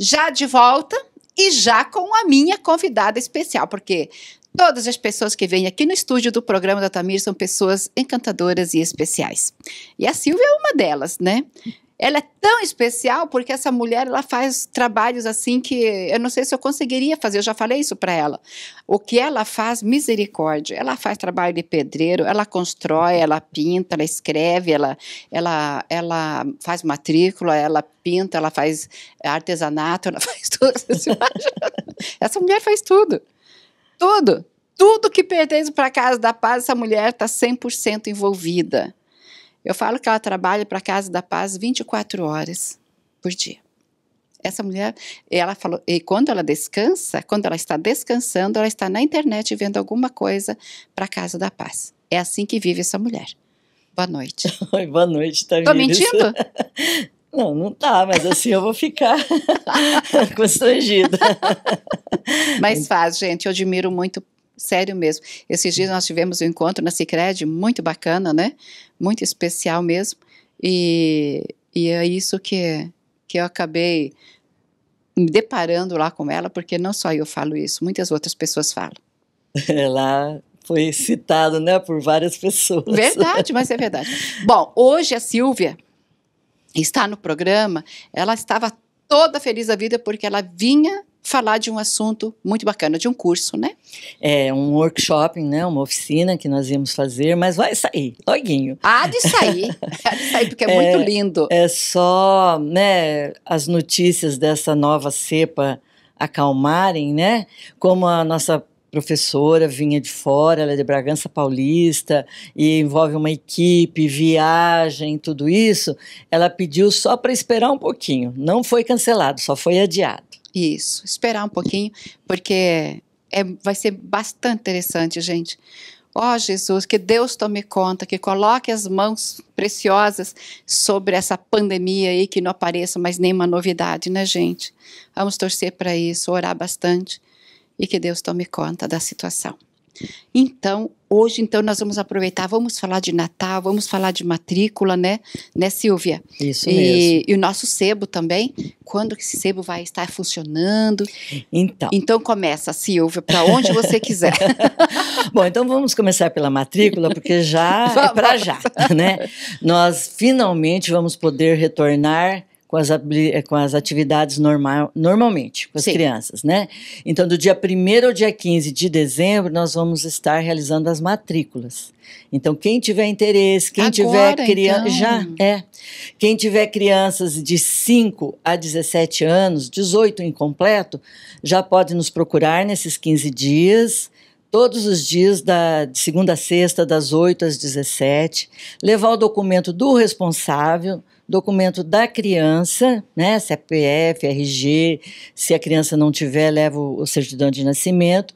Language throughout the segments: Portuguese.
já de volta e já com a minha convidada especial, porque Todas as pessoas que vêm aqui no estúdio do programa da Tamir são pessoas encantadoras e especiais. E a Silvia é uma delas, né? Ela é tão especial porque essa mulher ela faz trabalhos assim que eu não sei se eu conseguiria fazer. Eu já falei isso para ela. O que ela faz, misericórdia. Ela faz trabalho de pedreiro, ela constrói, ela pinta, ela escreve, ela ela ela faz matrícula, ela pinta, ela faz artesanato, ela faz tudo. essa mulher faz tudo. Tudo, tudo que pertence para a Casa da Paz, essa mulher está 100% envolvida. Eu falo que ela trabalha para a Casa da Paz 24 horas por dia. Essa mulher, ela falou, e quando ela descansa, quando ela está descansando, ela está na internet vendo alguma coisa para a Casa da Paz. É assim que vive essa mulher. Boa noite. Oi, boa noite, Tamires. Tô mentindo? Não, não tá, mas assim eu vou ficar constrangida. Mas faz, gente. Eu admiro muito sério mesmo. Esses dias nós tivemos um encontro na Cicred, muito bacana, né? Muito especial mesmo. E, e é isso que, que eu acabei me deparando lá com ela, porque não só eu falo isso, muitas outras pessoas falam. Ela foi citado, né, por várias pessoas. Verdade, mas é verdade. Bom, hoje a Silvia está no programa, ela estava toda feliz da vida porque ela vinha falar de um assunto muito bacana, de um curso, né? É, um workshop, né? Uma oficina que nós íamos fazer, mas vai sair, loguinho. Há de sair, há de sair, porque é, é muito lindo. É só, né, as notícias dessa nova cepa acalmarem, né? Como a nossa professora vinha de fora, ela é de Bragança Paulista e envolve uma equipe, viagem, tudo isso. Ela pediu só para esperar um pouquinho. Não foi cancelado, só foi adiado. Isso, esperar um pouquinho, porque é, vai ser bastante interessante, gente. Ó oh, Jesus, que Deus tome conta, que coloque as mãos preciosas sobre essa pandemia aí, que não apareça mais nenhuma novidade, né, gente? Vamos torcer para isso, orar bastante e que Deus tome conta da situação. Então, hoje então nós vamos aproveitar, vamos falar de Natal, vamos falar de matrícula, né? Né, Silvia? Isso e, mesmo. E o nosso sebo também, quando esse sebo vai estar funcionando? Então. Então começa, Silvia, para onde você quiser. Bom, então vamos começar pela matrícula, porque já é para já, né? Nós finalmente vamos poder retornar com as, eh, com as atividades normal, normalmente, com as Sim. crianças, né? Então, do dia 1 ao dia 15 de dezembro, nós vamos estar realizando as matrículas. Então, quem tiver interesse, quem Agora, tiver criança. Então. Já é. Quem tiver crianças de 5 a 17 anos, 18 incompleto, já pode nos procurar nesses 15 dias todos os dias, da, de segunda a sexta, das 8 às 17, levar o documento do responsável documento da criança, né? CPF, é RG, se a criança não tiver, leva o, certidão de nascimento.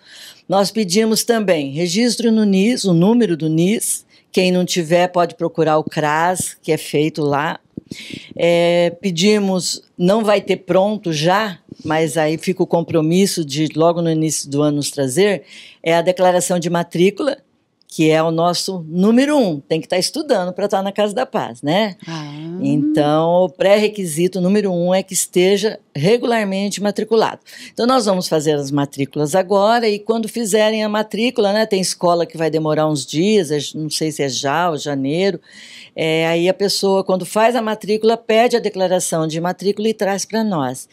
Nós pedimos também registro no NIS, o número do NIS. Quem não tiver pode procurar o CRAS, que é feito lá. É, pedimos, não vai ter pronto já, mas aí fica o compromisso de logo no início do ano nos trazer, é a declaração de matrícula, que é o nosso número um, tem que estar tá estudando para estar tá na Casa da Paz, né? Ah. Então, o pré-requisito número um é que esteja regularmente matriculado. Então, nós vamos fazer as matrículas agora e quando fizerem a matrícula, né? Tem escola que vai demorar uns dias, é, não sei se é já ou janeiro. É, aí a pessoa, quando faz a matrícula, pede a declaração de matrícula e traz para nós.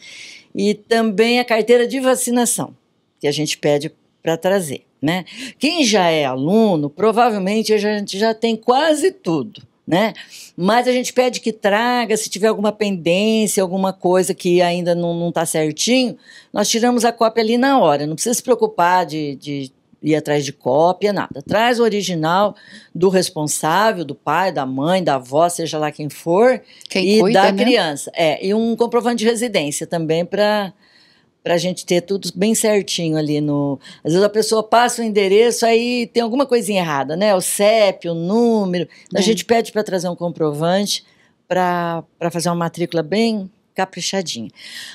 E também a carteira de vacinação, que a gente pede para trazer. Né? Quem já é aluno, provavelmente a gente já tem quase tudo. Né? Mas a gente pede que traga, se tiver alguma pendência, alguma coisa que ainda não está certinho, nós tiramos a cópia ali na hora. Não precisa se preocupar de, de ir atrás de cópia, nada. Traz o original do responsável, do pai, da mãe, da avó, seja lá quem for, quem e cuida, da né? criança. É, e um comprovante de residência também para para a gente ter tudo bem certinho ali no. Às vezes a pessoa passa o endereço, aí tem alguma coisinha errada, né? O CEP, o número. É. A gente pede para trazer um comprovante para fazer uma matrícula bem caprichadinha.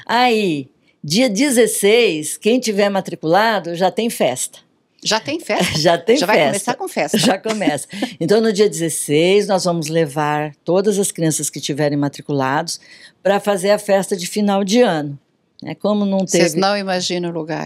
Aí, dia 16, quem tiver matriculado já tem festa. Já tem festa? Já tem já festa. Já vai começar com festa. Já começa. Então, no dia 16, nós vamos levar todas as crianças que tiverem matriculados para fazer a festa de final de ano. É como não teve. Vocês não imaginam o lugar.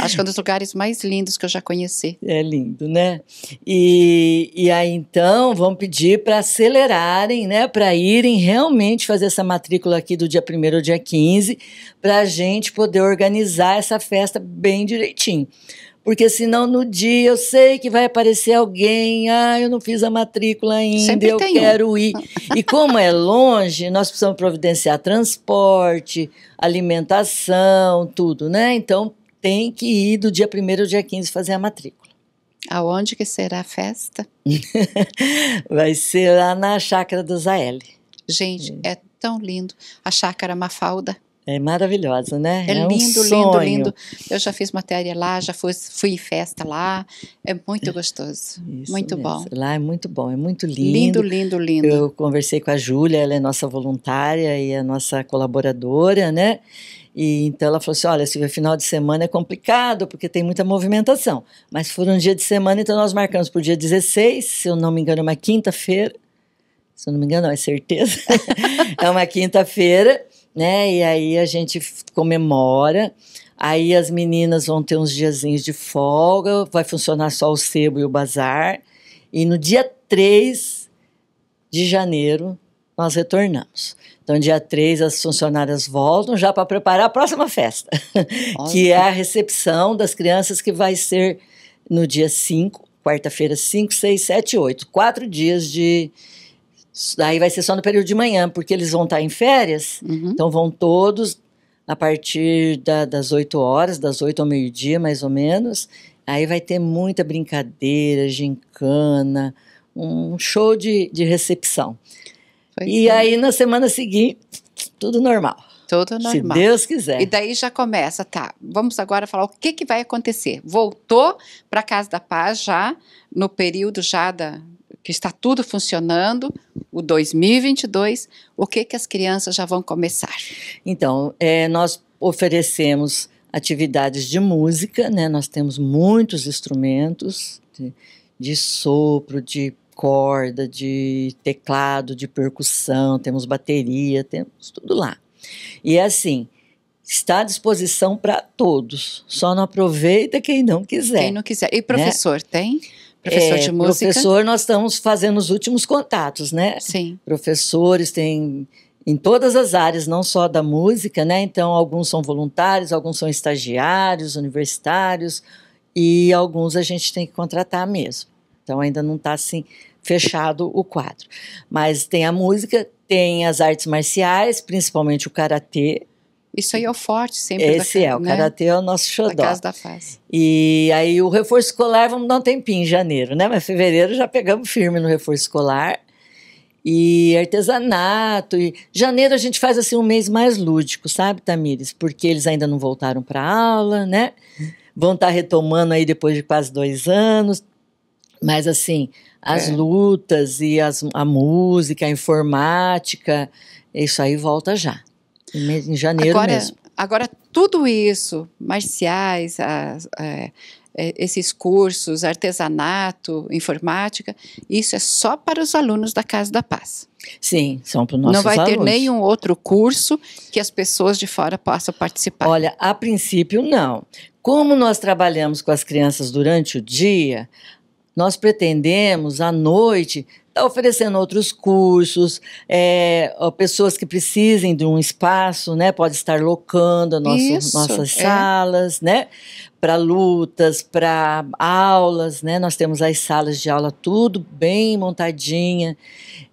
Acho que é um dos lugares mais lindos que eu já conheci. É lindo, né? E, e aí então vamos pedir para acelerarem, né? Para irem realmente fazer essa matrícula aqui do dia 1 ao dia 15, para a gente poder organizar essa festa bem direitinho. Porque senão no dia eu sei que vai aparecer alguém, ah, eu não fiz a matrícula ainda, Sempre eu quero um. ir. E como é longe, nós precisamos providenciar transporte, alimentação, tudo, né? Então tem que ir do dia 1 ao dia 15 fazer a matrícula. Aonde que será a festa? vai ser lá na chácara do Zaeli. Gente, hum. é tão lindo. A chácara Mafalda. É maravilhosa, né? É, é lindo, um lindo, lindo. Eu já fiz matéria lá, já fui, fui festa lá. É muito gostoso. Isso muito mesmo. bom. Lá é muito bom, é muito lindo. Lindo, lindo, lindo. Eu conversei com a Júlia, ela é nossa voluntária e a nossa colaboradora, né? E então ela falou assim: olha, se o final de semana é complicado, porque tem muita movimentação. Mas for um dia de semana, então nós marcamos para o dia 16, se eu não me engano, é uma quinta-feira. Se eu não me engano, não, é certeza. é uma quinta-feira né? E aí a gente comemora. Aí as meninas vão ter uns diazinhos de folga, vai funcionar só o sebo e o bazar. E no dia 3 de janeiro nós retornamos. Então, dia 3, as funcionárias voltam já para preparar a próxima festa, Olha. que é a recepção das crianças, que vai ser no dia 5, quarta-feira 5, 6, 7, 8. Quatro dias de, Daí vai ser só no período de manhã, porque eles vão estar tá em férias, uhum. então vão todos a partir da, das 8 horas, das 8 ao meio-dia, mais ou menos. Aí vai ter muita brincadeira, gincana, um show de, de recepção. Foi e sim. É. aí na semana seguinte, tudo normal. Tudo normal. Se Deus quiser. E daí já começa, tá? Vamos agora falar o que, que vai acontecer. Voltou para Casa da Paz já no período já da, que está tudo funcionando, o 2022, o que, que as crianças já vão começar? Então, é, nós oferecemos atividades de música, né? nós temos muitos instrumentos de, de sopro, de corda, de teclado, de percussão, temos bateria, temos tudo lá. E é assim, está à disposição para todos. Só não aproveita quem não quiser. Quem não quiser. E professor, né? tem? Professor é, de música. Professor, nós estamos fazendo os últimos contatos, né? Sim. Professores têm em todas as áreas, não só da música, né? Então, alguns são voluntários, alguns são estagiários, universitários, e alguns a gente tem que contratar mesmo. Então, ainda não está assim fechado o quadro. Mas tem a música, tem as artes marciais, principalmente o karatê, isso aí é o forte sempre. Esse da, é, o né? Karatê é o nosso xodó. Da Casa da face. E aí o reforço escolar, vamos dar um tempinho em janeiro, né? Mas fevereiro já pegamos firme no reforço escolar. E artesanato. E janeiro a gente faz assim um mês mais lúdico, sabe, Tamires? Porque eles ainda não voltaram para aula, né? Vão estar tá retomando aí depois de quase dois anos. Mas assim, as é. lutas e as, a música, a informática, isso aí volta já. Em janeiro agora, mesmo. Agora, tudo isso, marciais, a, a, é, é, esses cursos, artesanato, informática, isso é só para os alunos da Casa da Paz. Sim, são para os nossos Não vai alunos. ter nenhum outro curso que as pessoas de fora possam participar. Olha, a princípio não. Como nós trabalhamos com as crianças durante o dia, nós pretendemos à noite Está oferecendo outros cursos, é, pessoas que precisem de um espaço, né? Pode estar locando nosso, Isso, nossas é. salas, né? Para lutas, para aulas, né? Nós temos as salas de aula tudo bem montadinha,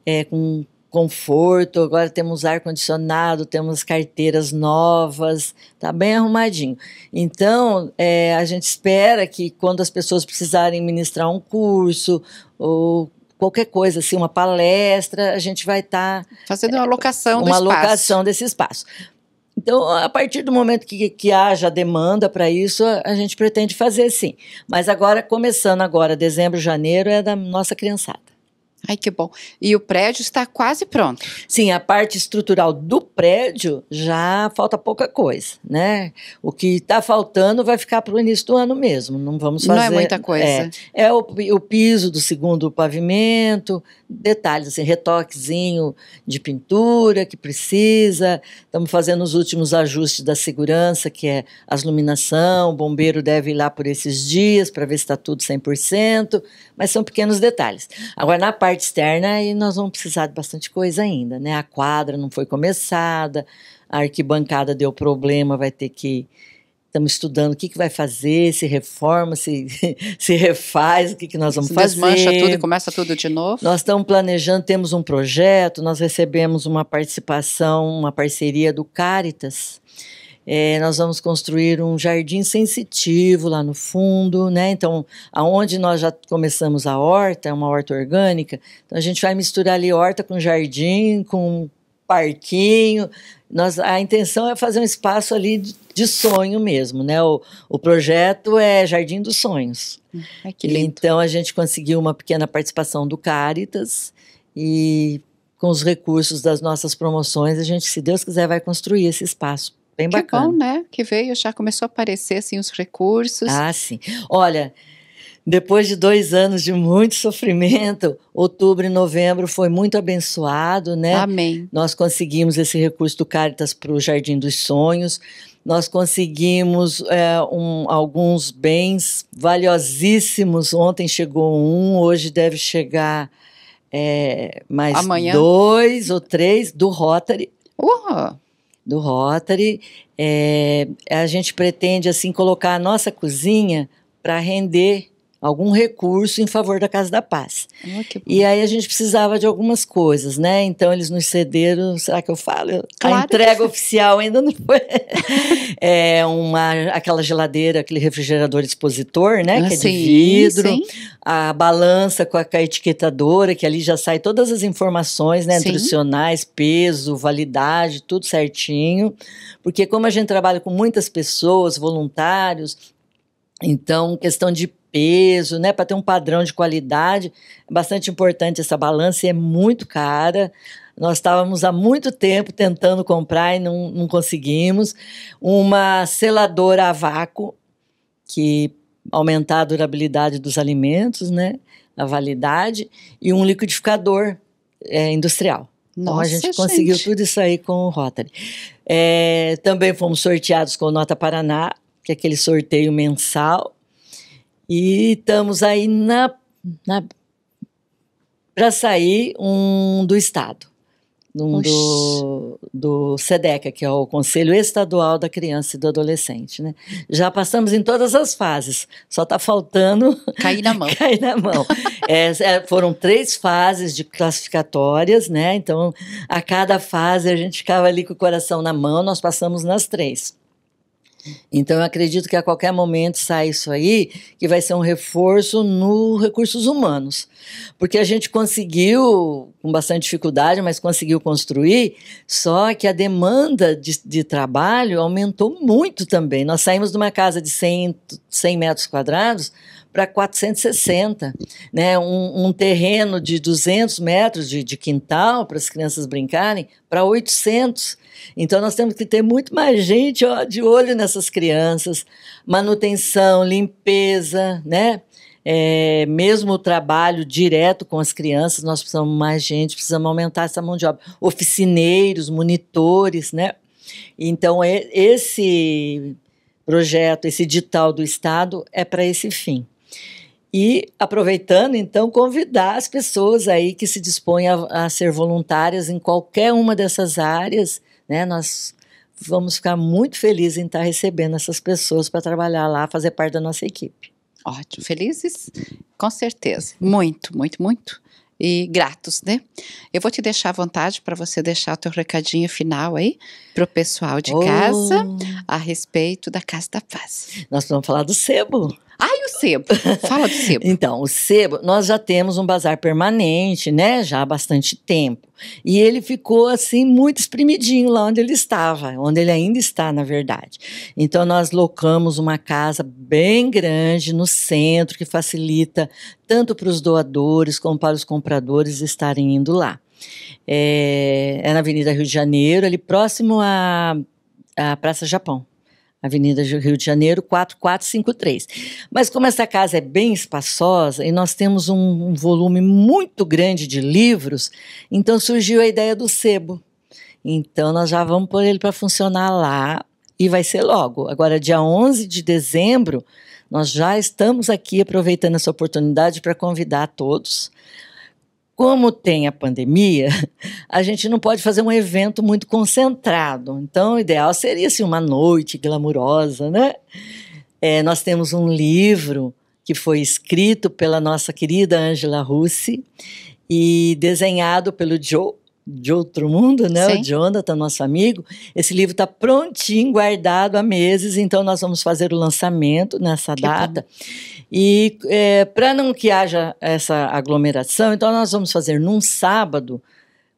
é, com conforto, agora temos ar-condicionado, temos carteiras novas, tá bem arrumadinho. Então, é, a gente espera que quando as pessoas precisarem ministrar um curso ou qualquer coisa, assim, uma palestra, a gente vai estar. Tá, Fazendo uma é, locação é, Uma locação desse espaço. Então, a partir do momento que, que haja demanda para isso, a gente pretende fazer sim. Mas agora, começando agora, dezembro, janeiro, é da nossa criançada. Ai, que bom. E o prédio está quase pronto. Sim, a parte estrutural do prédio já falta pouca coisa, né? O que está faltando vai ficar para o início do ano mesmo. Não vamos fazer. Não é muita coisa. É, é o, o, piso do segundo pavimento, detalhes, assim, retoquezinho de pintura que precisa. Estamos fazendo os últimos ajustes da segurança, que é as iluminação. O bombeiro deve ir lá por esses dias para ver se está tudo 100%. Mas são pequenos detalhes. Agora, na parte parte externa e nós vamos precisar de bastante coisa ainda, né? A quadra não foi começada, a arquibancada deu problema, vai ter que estamos estudando o que, que vai fazer, se reforma, se, se refaz, o que, que nós vamos se fazer. Desmancha tudo e começa tudo de novo. Nós estamos planejando, temos um projeto, nós recebemos uma participação, uma parceria do Caritas, é, nós vamos construir um jardim sensitivo lá no fundo, né? Então, aonde nós já começamos a horta, é uma horta orgânica, então a gente vai misturar ali horta com jardim, com parquinho. Nós, a intenção é fazer um espaço ali de, de sonho mesmo, né? O, o, projeto é Jardim dos Sonhos. Hum, que lindo. Então a gente conseguiu uma pequena participação do Caritas e com os recursos das nossas promoções, a gente, se Deus quiser, vai construir esse espaço Bem bacana. Que bom, né? Que veio, já começou a aparecer assim os recursos. Ah, sim. Olha, depois de dois anos de muito sofrimento, outubro e novembro foi muito abençoado, né? Amém. Nós conseguimos esse recurso do Caritas para o Jardim dos Sonhos. Nós conseguimos é, um, alguns bens valiosíssimos. Ontem chegou um, hoje deve chegar é, mais Amanhã. dois ou três do Rotary. Uhum do Rotary. É, a gente pretende assim colocar a nossa cozinha para render algum recurso em favor da Casa da Paz. Oh, e aí a gente precisava de algumas coisas, né? Então eles nos cederam, será que eu falo? Claro. A entrega oficial ainda não foi. é uma, aquela geladeira, aquele refrigerador expositor, né? Ah, que é sim, de vidro. Sim. A balança com a, com a, etiquetadora, que ali já sai todas as informações, né? Sim. Nutricionais, peso, validade, tudo certinho. Porque como a gente trabalha com muitas pessoas, voluntários, então, questão de peso, né, para ter um padrão de qualidade, é bastante importante essa balança e é muito cara. Nós estávamos há muito tempo tentando comprar e não, não conseguimos. Uma seladora a vácuo, que aumentar a durabilidade dos alimentos, né, a validade, e um liquidificador é, industrial. Nossa, então a gente, gente, conseguiu tudo isso aí com o Rotary. É, também fomos sorteados com Nota Paraná, que é aquele sorteio mensal. E estamos aí na, na para sair um do Estado, um do, do SEDECA, que é o Conselho Estadual da Criança e do Adolescente. Né? Já passamos em todas as fases, só está faltando. Cair na mão. cair na mão. É, é, foram três fases de classificatórias, né? Então, a cada fase a gente ficava ali com o coração na mão, nós passamos nas três. Então, eu acredito que a qualquer momento sai isso aí, que vai ser um reforço nos recursos humanos. Porque a gente conseguiu, com bastante dificuldade, mas conseguiu construir, só que a demanda de, de trabalho aumentou muito também. Nós saímos de uma casa de 100, 100 metros quadrados para 460, né? Um, um, terreno de 200 metros de, de quintal para as crianças brincarem para 800. Então, nós temos que ter muito mais gente ó, de olho nessas crianças, manutenção, limpeza, né? É, mesmo o trabalho direto com as crianças, nós precisamos mais gente, precisamos aumentar essa mão de obra. Oficineiros, monitores, né? Então, é, esse projeto, esse edital do Estado é para esse fim. E aproveitando, então, convidar as pessoas aí que se dispõem a, a ser voluntárias em qualquer uma dessas áreas né? Nós vamos ficar muito felizes em estar recebendo essas pessoas para trabalhar lá, fazer parte da nossa equipe. Ótimo, felizes, com certeza. Muito, muito, muito. E gratos, né? Eu vou te deixar à vontade para você deixar o teu recadinho final aí para o pessoal de oh. casa a respeito da Casa da Paz. Nós vamos falar do sebo. Ai, o sebo. Fala do sebo. então, o sebo, nós já temos um bazar permanente, né? Já há bastante tempo. E ele ficou assim muito espremidinho lá onde ele estava, onde ele ainda está, na verdade. Então nós locamos uma casa bem grande no centro que facilita tanto para os doadores como para os compradores estarem indo lá. É, é na Avenida Rio de Janeiro, ali próximo à, à Praça Japão. Avenida Rio de Janeiro, 4453. Mas como essa casa é bem espaçosa e nós temos um, um volume muito grande de livros, então surgiu a ideia do sebo. Então nós já vamos pôr ele para funcionar lá e vai ser logo. Agora, dia 11 de dezembro, nós já estamos aqui aproveitando essa oportunidade para convidar todos como tem a pandemia, a gente não pode fazer um evento muito concentrado. Então, o ideal seria assim, uma noite glamurosa, né? É, nós temos um livro que foi escrito pela nossa querida Angela Russi e desenhado pelo Joe de outro mundo, né? Sim. O Jonathan, tá nosso amigo. Esse livro está prontinho, guardado há meses, então nós vamos fazer o lançamento nessa que data. Bom. E é, para não que haja essa aglomeração, então nós vamos fazer num sábado,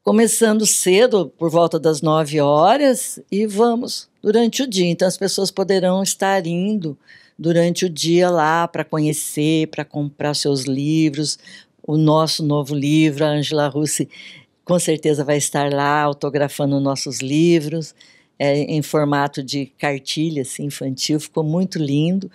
começando cedo, por volta das 9 horas, e vamos durante o dia. Então as pessoas poderão estar indo durante o dia lá para conhecer, para comprar seus livros, o nosso novo livro, a Angela Russi com certeza vai estar lá autografando nossos livros, é, em formato de cartilha assim, infantil, ficou muito lindo.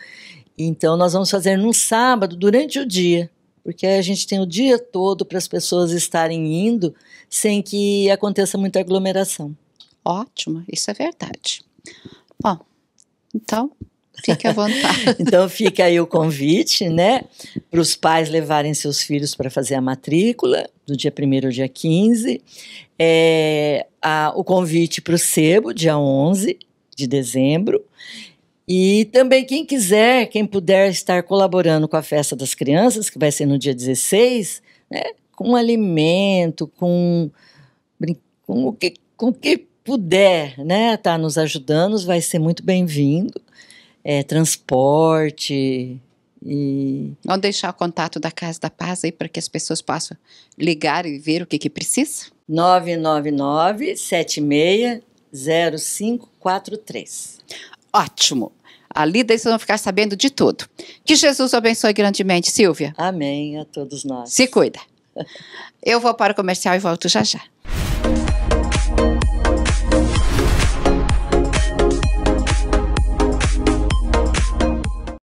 Então, nós vamos fazer num sábado, durante o dia, porque a gente tem o dia todo para as pessoas estarem indo sem que aconteça muita aglomeração. Ótimo, isso é verdade. Bom, então, Fique à vontade. então fica aí o convite, né? Para os pais levarem seus filhos para fazer a matrícula, do dia 1 ao dia 15. É, a, o convite para o sebo, dia 11 de dezembro. E também quem quiser, quem puder estar colaborando com a Festa das Crianças, que vai ser no dia 16, né? com alimento, com, com o que, com que puder, né, tá nos ajudando, vai ser muito bem-vindo é, transporte. E... Vamos deixar o contato da Casa da Paz aí para que as pessoas possam ligar e ver o que, que precisa? 999 760543 Ótimo! Ali daí vocês vão ficar sabendo de tudo. Que Jesus abençoe grandemente, Silvia. Amém a todos nós. Se cuida. Eu vou para o comercial e volto já já.